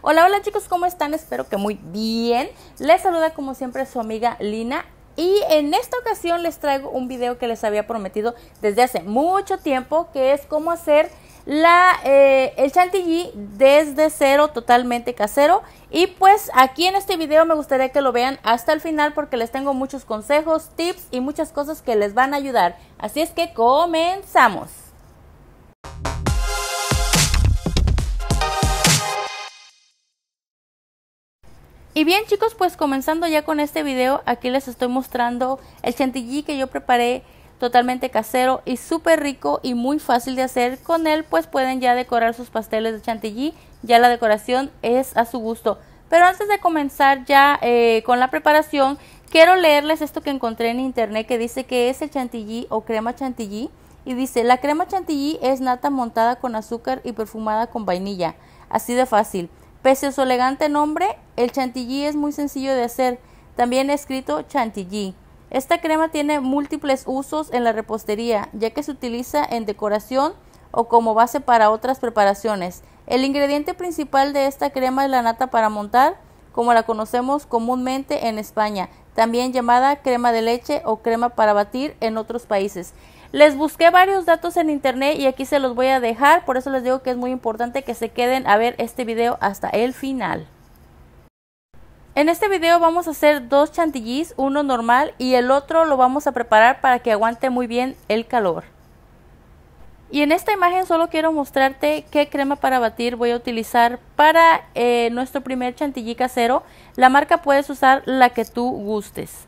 Hola, hola chicos, ¿cómo están? Espero que muy bien. Les saluda como siempre su amiga Lina. Y en esta ocasión les traigo un video que les había prometido desde hace mucho tiempo, que es cómo hacer la, eh, el chantilly desde cero, totalmente casero. Y pues aquí en este video me gustaría que lo vean hasta el final porque les tengo muchos consejos, tips y muchas cosas que les van a ayudar. Así es que comenzamos. Y bien chicos, pues comenzando ya con este video, aquí les estoy mostrando el chantilly que yo preparé totalmente casero y súper rico y muy fácil de hacer. Con él pues pueden ya decorar sus pasteles de chantilly, ya la decoración es a su gusto. Pero antes de comenzar ya eh, con la preparación, quiero leerles esto que encontré en internet que dice que es el chantilly o crema chantilly. Y dice, la crema chantilly es nata montada con azúcar y perfumada con vainilla. Así de fácil. Pese a su elegante nombre, el chantilly es muy sencillo de hacer, también escrito chantilly. Esta crema tiene múltiples usos en la repostería, ya que se utiliza en decoración o como base para otras preparaciones. El ingrediente principal de esta crema es la nata para montar, como la conocemos comúnmente en España, también llamada crema de leche o crema para batir en otros países. Les busqué varios datos en internet y aquí se los voy a dejar, por eso les digo que es muy importante que se queden a ver este video hasta el final. En este video vamos a hacer dos chantillís, uno normal y el otro lo vamos a preparar para que aguante muy bien el calor. Y en esta imagen solo quiero mostrarte qué crema para batir voy a utilizar para eh, nuestro primer chantilly casero. La marca puedes usar la que tú gustes.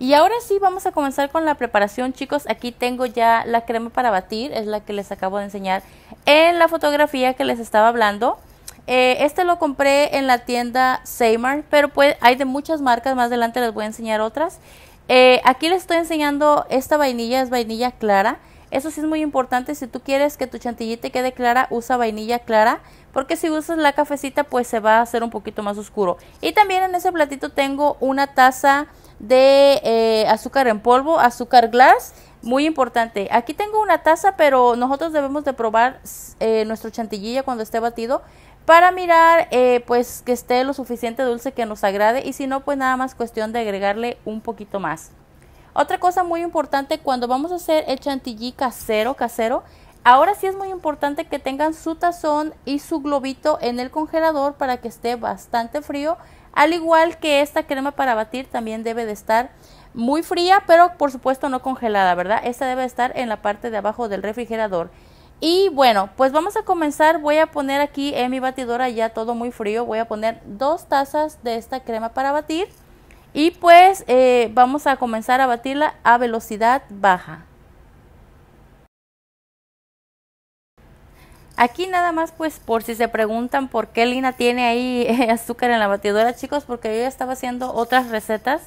Y ahora sí, vamos a comenzar con la preparación, chicos. Aquí tengo ya la crema para batir, es la que les acabo de enseñar en la fotografía que les estaba hablando. Eh, este lo compré en la tienda Seymour, pero pues, hay de muchas marcas, más adelante les voy a enseñar otras. Eh, aquí les estoy enseñando esta vainilla, es vainilla clara. Eso sí es muy importante, si tú quieres que tu chantillita quede clara, usa vainilla clara, porque si usas la cafecita pues se va a hacer un poquito más oscuro. Y también en ese platito tengo una taza de eh, azúcar en polvo, azúcar glass, muy importante. Aquí tengo una taza, pero nosotros debemos de probar eh, nuestro chantillita cuando esté batido para mirar eh, pues que esté lo suficiente dulce que nos agrade y si no pues nada más cuestión de agregarle un poquito más. Otra cosa muy importante cuando vamos a hacer el chantilly casero, casero, ahora sí es muy importante que tengan su tazón y su globito en el congelador para que esté bastante frío. Al igual que esta crema para batir también debe de estar muy fría, pero por supuesto no congelada, ¿verdad? Esta debe estar en la parte de abajo del refrigerador. Y bueno, pues vamos a comenzar. Voy a poner aquí en mi batidora ya todo muy frío. Voy a poner dos tazas de esta crema para batir. Y pues eh, vamos a comenzar a batirla a velocidad baja. Aquí nada más pues por si se preguntan por qué Lina tiene ahí azúcar en la batidora chicos porque yo ya estaba haciendo otras recetas.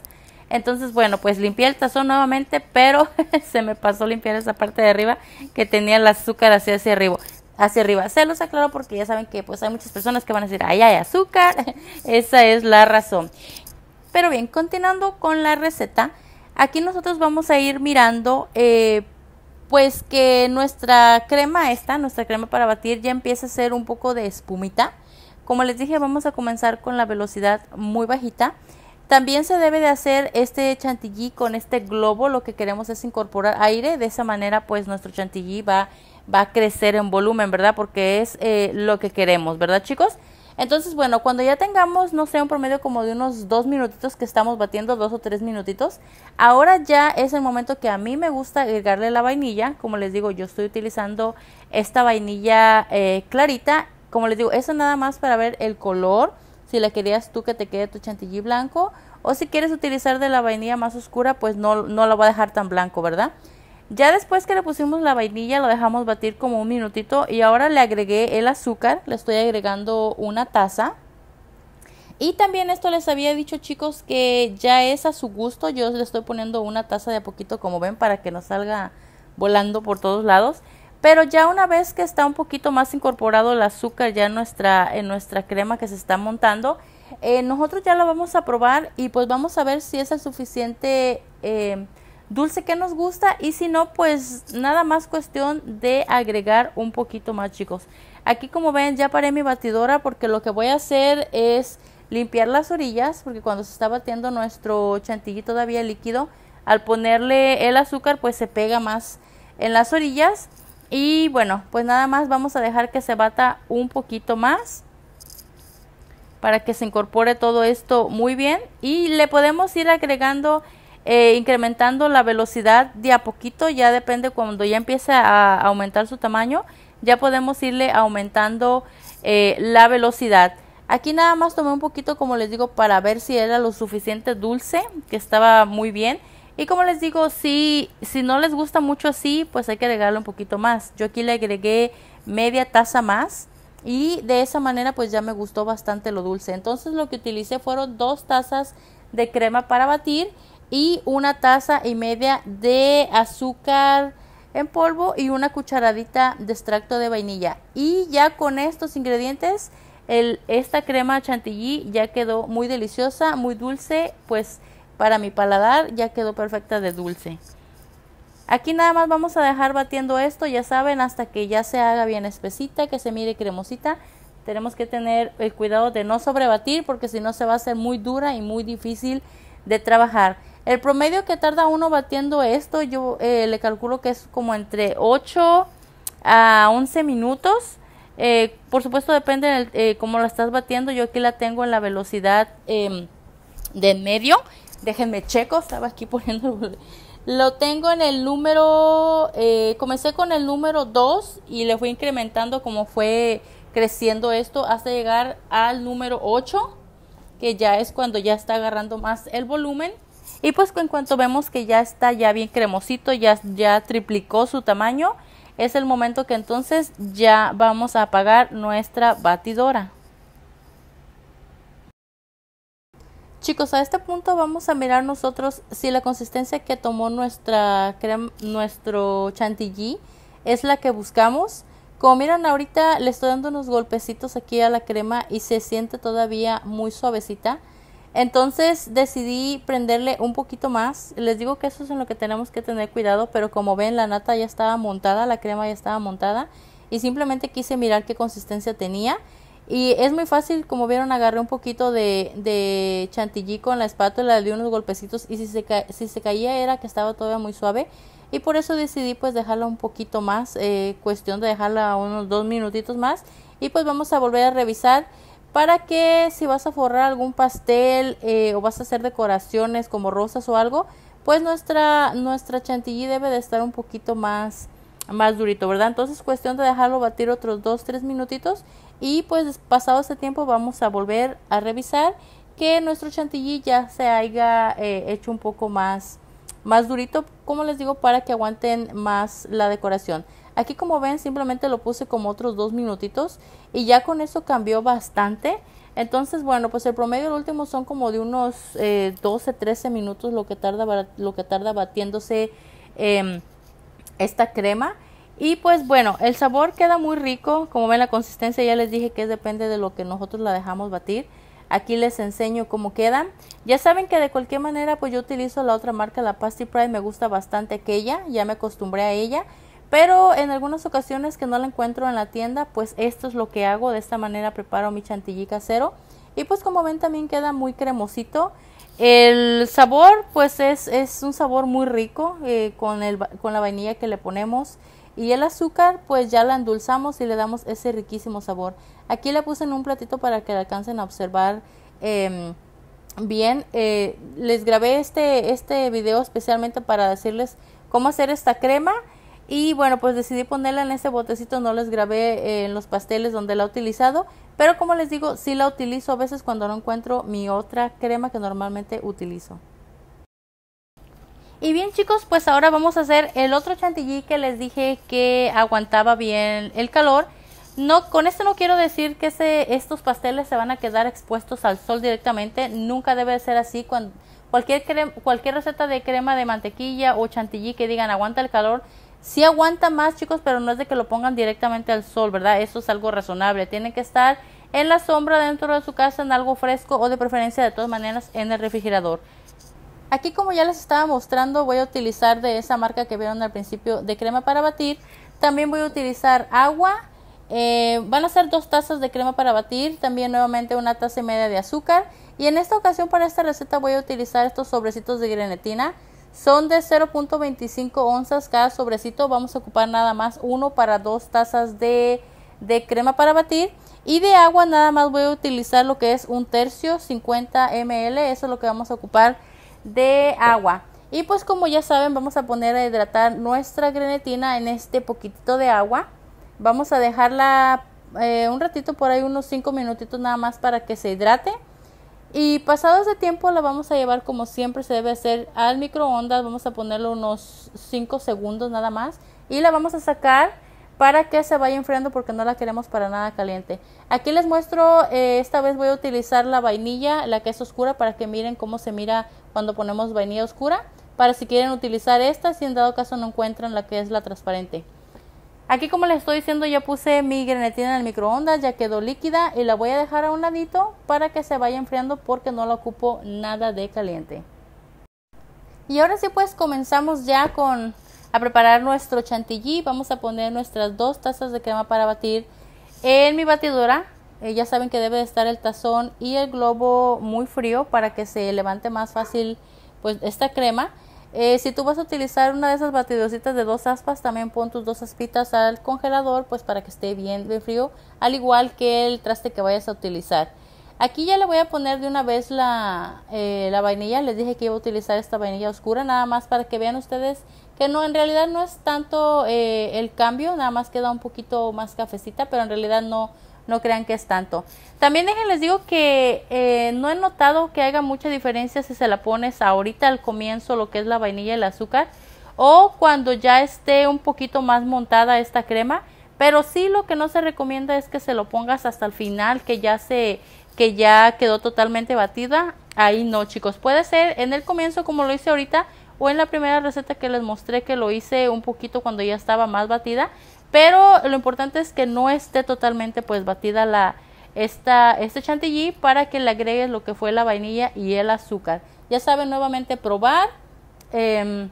Entonces bueno pues limpié el tazón nuevamente pero se me pasó limpiar esa parte de arriba que tenía el azúcar hacia, hacia arriba. Hacia arriba, se los aclaro porque ya saben que pues hay muchas personas que van a decir, ay, hay azúcar, esa es la razón. Pero bien, continuando con la receta, aquí nosotros vamos a ir mirando eh, pues que nuestra crema esta, nuestra crema para batir ya empieza a hacer un poco de espumita. Como les dije, vamos a comenzar con la velocidad muy bajita. También se debe de hacer este chantilly con este globo, lo que queremos es incorporar aire, de esa manera pues nuestro chantilly va, va a crecer en volumen, ¿verdad? Porque es eh, lo que queremos, ¿verdad chicos? Entonces, bueno, cuando ya tengamos, no sé, un promedio como de unos dos minutitos que estamos batiendo, dos o tres minutitos, ahora ya es el momento que a mí me gusta agregarle la vainilla. Como les digo, yo estoy utilizando esta vainilla eh, clarita. Como les digo, eso nada más para ver el color, si la querías tú que te quede tu chantilly blanco, o si quieres utilizar de la vainilla más oscura, pues no, no la va a dejar tan blanco, ¿verdad? Ya después que le pusimos la vainilla lo dejamos batir como un minutito y ahora le agregué el azúcar, le estoy agregando una taza. Y también esto les había dicho chicos que ya es a su gusto, yo le estoy poniendo una taza de a poquito como ven para que no salga volando por todos lados. Pero ya una vez que está un poquito más incorporado el azúcar ya en nuestra, en nuestra crema que se está montando, eh, nosotros ya lo vamos a probar y pues vamos a ver si es el suficiente eh, dulce que nos gusta y si no, pues nada más cuestión de agregar un poquito más chicos. Aquí como ven ya paré mi batidora porque lo que voy a hacer es limpiar las orillas porque cuando se está batiendo nuestro chantilly todavía líquido, al ponerle el azúcar pues se pega más en las orillas y bueno, pues nada más vamos a dejar que se bata un poquito más para que se incorpore todo esto muy bien y le podemos ir agregando eh, incrementando la velocidad de a poquito, ya depende cuando ya empiece a aumentar su tamaño, ya podemos irle aumentando eh, la velocidad. Aquí nada más tomé un poquito, como les digo, para ver si era lo suficiente dulce, que estaba muy bien. Y como les digo, si, si no les gusta mucho así, pues hay que agregarle un poquito más. Yo aquí le agregué media taza más y de esa manera pues ya me gustó bastante lo dulce. Entonces lo que utilicé fueron dos tazas de crema para batir y una taza y media de azúcar en polvo y una cucharadita de extracto de vainilla. Y ya con estos ingredientes, el, esta crema chantilly ya quedó muy deliciosa, muy dulce, pues para mi paladar ya quedó perfecta de dulce. Aquí nada más vamos a dejar batiendo esto, ya saben, hasta que ya se haga bien espesita, que se mire cremosita. Tenemos que tener el cuidado de no sobrebatir porque si no se va a hacer muy dura y muy difícil de trabajar. El promedio que tarda uno batiendo esto, yo eh, le calculo que es como entre 8 a 11 minutos. Eh, por supuesto depende de eh, cómo la estás batiendo. Yo aquí la tengo en la velocidad em, de medio. Déjenme checo, estaba aquí poniendo... Lo tengo en el número, comencé con el número 2 y le fui incrementando como fue creciendo esto hasta llegar al número 8, que ya es cuando ya está agarrando más el volumen. Y pues en cuanto vemos que ya está ya bien cremosito, ya, ya triplicó su tamaño, es el momento que entonces ya vamos a apagar nuestra batidora. Chicos, a este punto vamos a mirar nosotros si la consistencia que tomó nuestra crema, nuestro chantilly es la que buscamos. Como miran ahorita le estoy dando unos golpecitos aquí a la crema y se siente todavía muy suavecita. Entonces decidí prenderle un poquito más. Les digo que eso es en lo que tenemos que tener cuidado, pero como ven la nata ya estaba montada, la crema ya estaba montada y simplemente quise mirar qué consistencia tenía. Y es muy fácil, como vieron, agarré un poquito de, chantilly con la espátula, le di unos golpecitos y si se, caía era que estaba todavía muy suave. Y por eso decidí pues dejarla un poquito más, eh, cuestión de dejarla unos dos minutitos más. Y pues vamos a volver a revisar para que si vas a forrar algún pastel eh, o vas a hacer decoraciones como rosas o algo, pues nuestra, nuestra chantilly debe de estar un poquito más, más durito, ¿verdad? Entonces es cuestión de dejarlo batir otros 2-3 minutitos y pues pasado ese tiempo vamos a volver a revisar que nuestro chantilly ya se haya eh, hecho un poco más, más durito, como les digo, para que aguanten más la decoración. Aquí como ven simplemente lo puse como otros dos minutitos y ya con eso cambió bastante. Entonces, bueno, pues el promedio del último son como de unos 12, eh, 13 minutos lo que tarda, lo que tarda batiéndose em, esta crema. Y pues bueno, el sabor queda muy rico. Como ven, la consistencia ya les dije que depende de lo que nosotros la dejamos batir. Aquí les enseño cómo queda. Ya saben que de cualquier manera, pues yo utilizo la otra marca, la Pasty Pride. Me gusta bastante aquella, ya me acostumbré a ella. Pero en algunas ocasiones que no la encuentro en la tienda, pues esto es lo que hago. De esta manera preparo mi chantilly casero. Y pues como ven también queda muy cremosito. El sabor pues es, un sabor muy rico eh, con, con la vainilla que le ponemos. Y el azúcar pues ya la endulzamos y le damos ese riquísimo sabor. Aquí la puse en un platito para que la alcancen a observar em, bien. Eh, les grabé este, este video especialmente para decirles cómo hacer esta crema y bueno, pues decidí ponerla en ese botecito, no les grabé eh, en los pasteles donde la he utilizado, pero como les digo, sí la utilizo a veces cuando no encuentro mi otra crema que normalmente utilizo. Y bien chicos, pues ahora vamos a hacer el otro chantilly que les dije que aguantaba bien el calor. No, con esto no quiero decir que se, estos pasteles se van a quedar expuestos al sol directamente. Nunca debe ser así. cualquier, cualquier receta de crema de mantequilla o chantilly que digan aguanta el calor si aguanta más, chicos, pero no es de que lo pongan directamente al sol, ¿verdad? Eso es algo razonable. Tiene que estar en la sombra dentro de su casa, en algo fresco o de preferencia, de todas maneras, en el refrigerador. Aquí, como ya les estaba mostrando, voy a utilizar de esa marca que vieron al principio de crema para batir. También voy a utilizar agua. Eh, van a ser dos tazas de crema para batir. También nuevamente una taza y media de azúcar. Y en esta ocasión para esta receta voy a utilizar estos sobrecitos de grenetina. Son de 0.25 onzas cada sobrecito. Vamos a ocupar nada más uno para dos tazas de, crema para batir. Y de agua nada más voy a utilizar lo que es un tercio, 50 ml. Eso es lo que vamos a ocupar de agua. Y pues como ya saben, vamos a poner a hidratar nuestra grenetina en este poquitito de agua. Vamos a dejarla eh, un ratito por ahí, unos 5 minutitos nada más para que se hidrate. Y pasado ese tiempo la vamos a llevar como siempre se debe hacer al microondas. Vamos a ponerlo unos 5 segundos nada más. Y la vamos a sacar para que se vaya enfriando porque no la queremos para nada caliente. Aquí les muestro, eh, esta vez voy a utilizar la vainilla, la que es oscura, para que miren cómo se mira cuando ponemos vainilla oscura. Para si quieren utilizar esta, si en dado caso no encuentran la que es la transparente. Aquí como les estoy diciendo ya puse mi grenetina en el microondas, ya quedó líquida y la voy a dejar a un ladito para que se vaya enfriando porque no la ocupo nada de caliente. Y ahora sí pues comenzamos ya con a preparar nuestro chantilly. Vamos a poner nuestras dos tazas de crema para batir en mi batidora. Eh, ya saben que debe de estar el tazón y el globo muy frío para que se levante más fácil pues esta crema. Eh, si tú vas a utilizar una de esas batidositas de dos aspas, también pon tus dos aspitas al congelador, pues para que esté bien, bien frío, al igual que el traste que vayas a utilizar. Aquí ya le voy a poner de una vez la, eh, la vainilla, les dije que iba a utilizar esta vainilla oscura, nada más para que vean ustedes que no, en realidad no es tanto eh, el cambio, nada más queda un poquito más cafecita, pero en realidad no, no crean que es tanto. También les digo que eh, no he notado que haga mucha diferencia si se la pones ahorita al comienzo lo que es la vainilla y el azúcar o cuando ya esté un poquito más montada esta crema. Pero sí lo que no se recomienda es que se lo pongas hasta el final que ya se que ya quedó totalmente batida. Ahí no, chicos. Puede ser en el comienzo como lo hice ahorita o en la primera receta que les mostré que lo hice un poquito cuando ya estaba más batida, pero lo importante es que no esté totalmente pues batida la, esta, este chantilly para que le agregues lo que fue la vainilla y el azúcar. Ya saben, nuevamente probar, em,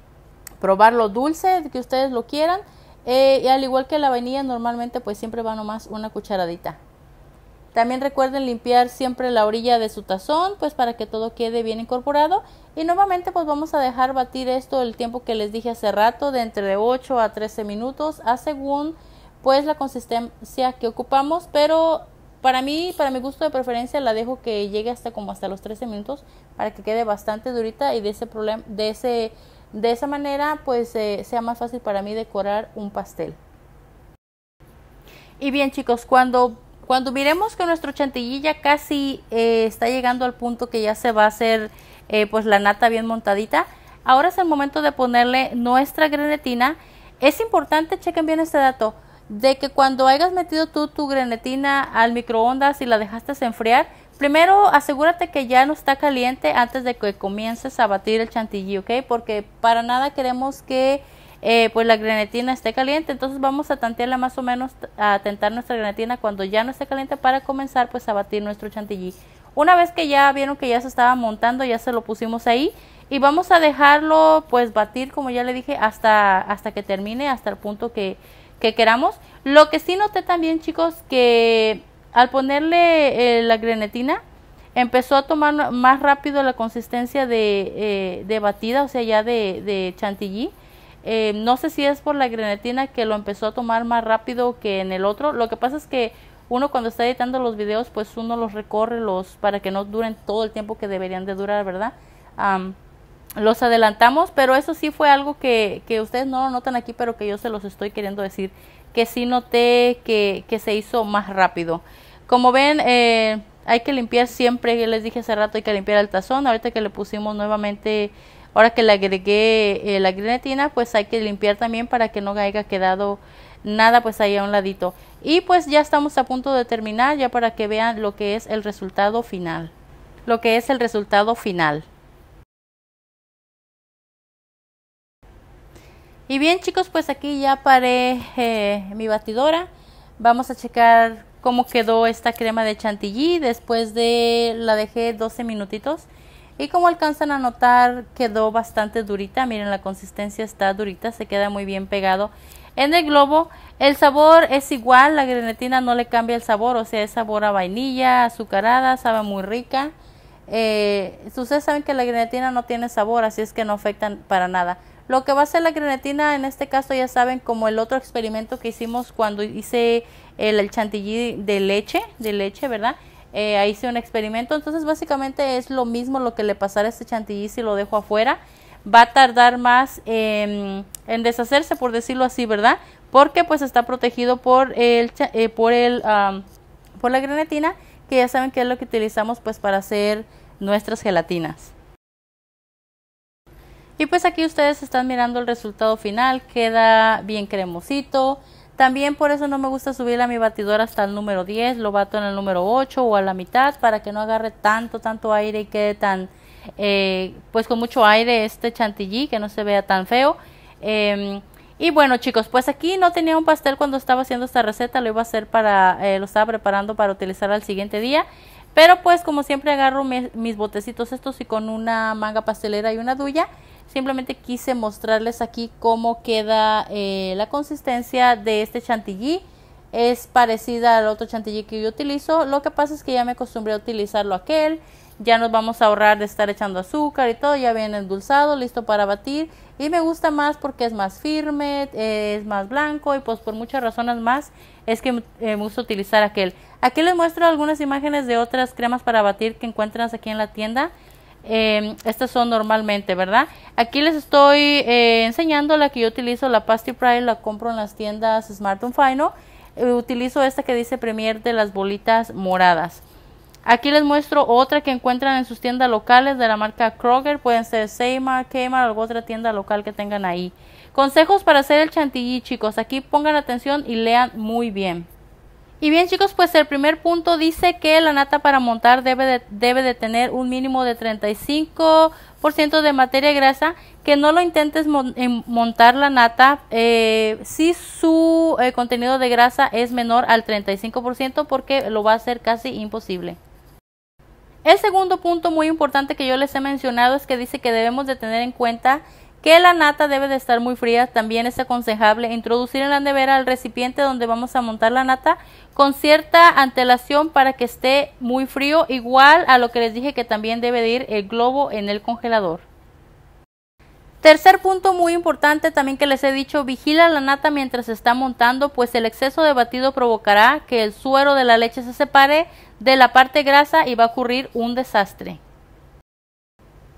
probar lo dulce que ustedes lo quieran. Eh, y al igual que la vainilla, normalmente pues siempre va nomás una cucharadita. También recuerden limpiar siempre la orilla de su tazón, pues para que todo quede bien incorporado. Y nuevamente pues vamos a dejar batir esto el tiempo que les dije hace rato, de entre 8 a 13 minutos, a según pues la consistencia que ocupamos, pero para mí, para mi gusto de preferencia, la dejo que llegue hasta como hasta los 13 minutos para que quede bastante durita y de ese problema, de ese, de esa manera, pues eh, sea más fácil para mí decorar un pastel. Y bien, chicos, cuando cuando miremos que nuestro chantilly ya casi eh, está llegando al punto que ya se va a hacer eh, pues la nata bien montadita, ahora es el momento de ponerle nuestra grenetina. Es importante, chequen bien este dato, de que cuando hayas metido tú tu grenetina al microondas y la dejaste enfriar, primero asegúrate que ya no está caliente antes de que comiences a batir el chantilly, ¿ok? Porque para nada queremos que eh, pues la grenetina esté caliente. Entonces vamos a tantearla más o menos, a tentar nuestra grenetina cuando ya no esté caliente para comenzar pues a batir nuestro chantilly. Una vez que ya vieron que ya se estaba montando, ya se lo pusimos ahí y vamos a dejarlo pues batir como ya le dije hasta, hasta que termine, hasta el punto que, que queramos. Lo que sí noté también chicos que al ponerle eh, la grenetina empezó a tomar más rápido la consistencia de, eh, batida, o sea ya de chantilly. Eh, no sé si es por la grenetina que lo empezó a tomar más rápido que en el otro. Lo que pasa es que uno cuando está editando los videos, pues uno los recorre los para que no duren todo el tiempo que deberían de durar, ¿verdad? los adelantamos, pero eso sí fue algo que, ustedes no notan aquí, pero que yo se los estoy queriendo decir, que sí noté que, que se hizo más rápido. Como ven, eh, hay que limpiar siempre, ya les dije hace rato, hay que limpiar el tazón, ahorita que le pusimos nuevamente Ahora que le agregué eh, la grenetina, pues hay que limpiar también para que no haya quedado nada pues ahí a un ladito. Y pues ya estamos a punto de terminar ya para que vean lo que es el resultado final. Lo que es el resultado final. Y bien chicos, pues aquí ya paré eh, mi batidora. Vamos a checar cómo quedó esta crema de chantilly después de la dejé 12 minutitos y como alcanzan a notar, quedó bastante durita. Miren, la consistencia está durita, se queda muy bien pegado en el globo. El sabor es igual, la grenetina no le cambia el sabor, o sea, es sabor a vainilla, azucarada, sabe muy rica. Eh, ustedes saben que la grenetina no tiene sabor, así es que no afectan para nada. Lo que va a hacer la grenetina en este caso ya saben como el otro experimento que hicimos cuando hice el, el chantilly de leche, de leche, ¿verdad? eh, hice un experimento. Entonces básicamente es lo mismo lo que le pasara a este chantilly si lo dejo afuera. Va a tardar más en deshacerse, por decirlo así, ¿verdad? Porque pues está protegido por el, eh, por el, por la grenetina, que ya saben que es lo que utilizamos pues para hacer nuestras gelatinas. Y pues aquí ustedes están mirando el resultado final, queda bien cremosito, también por eso no me gusta subir a mi batidora hasta el número 10, lo bato en el número 8 o a la mitad para que no agarre tanto, tanto aire y quede tan, eh, pues con mucho aire este chantilly, que no se vea tan feo. Em, y bueno chicos, pues aquí no tenía un pastel cuando estaba haciendo esta receta, lo iba a hacer para, eh, lo estaba preparando para utilizar al siguiente día. Pero pues como siempre agarro mis botecitos estos y con una manga pastelera y una duya Simplemente quise mostrarles aquí cómo queda eh, la consistencia de este chantilly. Es parecida al otro chantilly que yo utilizo. Lo que pasa es que ya me acostumbré a utilizarlo aquel. Ya nos vamos a ahorrar de estar echando azúcar y todo. Ya viene endulzado, listo para batir. Y me gusta más porque es más firme, eh, es más blanco y pues por muchas razones más es que eh, me gusta utilizar aquel. Aquí les muestro algunas imágenes de otras cremas para batir que encuentras aquí en la tienda. Em, estas son normalmente, ¿verdad? Aquí les estoy eh, enseñando la que yo utilizo, la Pasty Pride, la compro en las tiendas Smart and eh, utilizo esta que dice Premier de las bolitas moradas. Aquí les muestro otra que encuentran en sus tiendas locales de la marca Kroger. Pueden ser Seymour, Kmart o otra tienda local que tengan ahí. Consejos para hacer el chantilly, chicos. Aquí pongan atención y lean muy bien. Y bien chicos, pues el primer punto dice que la nata para montar debe de, debe de tener un mínimo de 35% de materia grasa, que no lo intentes montar la nata eh, si su eh, contenido de grasa es menor al 35% porque lo va a hacer casi imposible. El segundo punto muy importante que yo les he mencionado es que dice que debemos de tener en cuenta que la nata debe de estar muy fría. También es aconsejable introducir en la nevera el recipiente donde vamos a montar la nata con cierta antelación para que esté muy frío, igual a lo que les dije que también debe de ir el globo en el congelador. Tercer punto muy importante también que les he dicho, vigila la nata mientras se está montando, pues el exceso de batido provocará que el suero de la leche se separe de la parte grasa y va a ocurrir un desastre.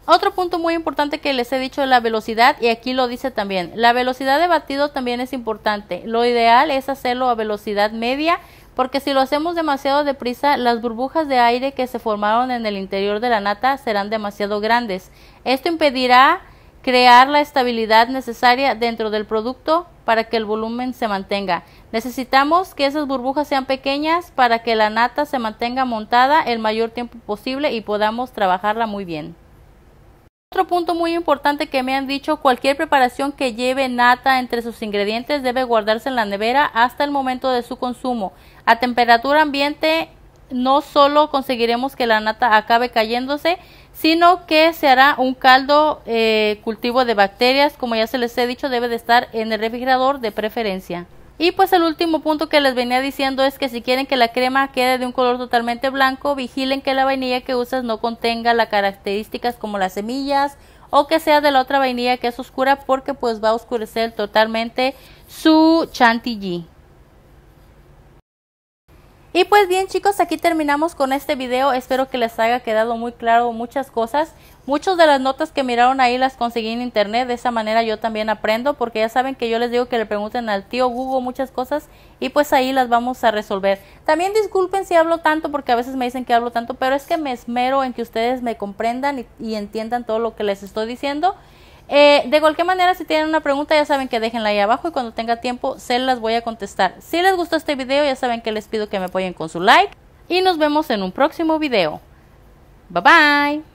Otro punto muy importante que les he dicho es la velocidad y aquí lo dice también. La velocidad de batido también es importante. Lo ideal es hacerlo a velocidad media porque si lo hacemos demasiado deprisa, las burbujas de aire que se formaron en el interior de la nata serán demasiado grandes. Esto impedirá crear la estabilidad necesaria dentro del producto para que el volumen se mantenga. Necesitamos que esas burbujas sean pequeñas para que la nata se mantenga montada el mayor tiempo posible y podamos trabajarla muy bien. Otro punto muy importante que me han dicho, cualquier preparación que lleve nata entre sus ingredientes debe guardarse en la nevera hasta el momento de su consumo. A temperatura ambiente no solo conseguiremos que la nata acabe cayéndose, sino que se hará un caldo eh, cultivo de bacterias, como ya se les he dicho, debe de estar en el refrigerador de preferencia. Y pues el último punto que les venía diciendo es que si quieren que la crema quede de un color totalmente blanco, vigilen que la vainilla que usas no contenga las características como las semillas o que sea de la otra vainilla que es oscura porque pues va a oscurecer totalmente su chantilly. Y pues bien chicos, aquí terminamos con este video, espero que les haya quedado muy claro muchas cosas. Muchas de las notas que miraron ahí las conseguí en internet, de esa manera yo también aprendo, porque ya saben que yo les digo que le pregunten al tío Google muchas cosas y pues ahí las vamos a resolver. También disculpen si hablo tanto, porque a veces me dicen que hablo tanto, pero es que me esmero en que ustedes me comprendan y entiendan todo lo que les estoy diciendo. Eh, de cualquier manera, si tienen una pregunta, ya saben que déjenla ahí abajo y cuando tenga tiempo se las voy a contestar. Si les gustó este video, ya saben que les pido que me apoyen con su like y nos vemos en un próximo video. Bye bye.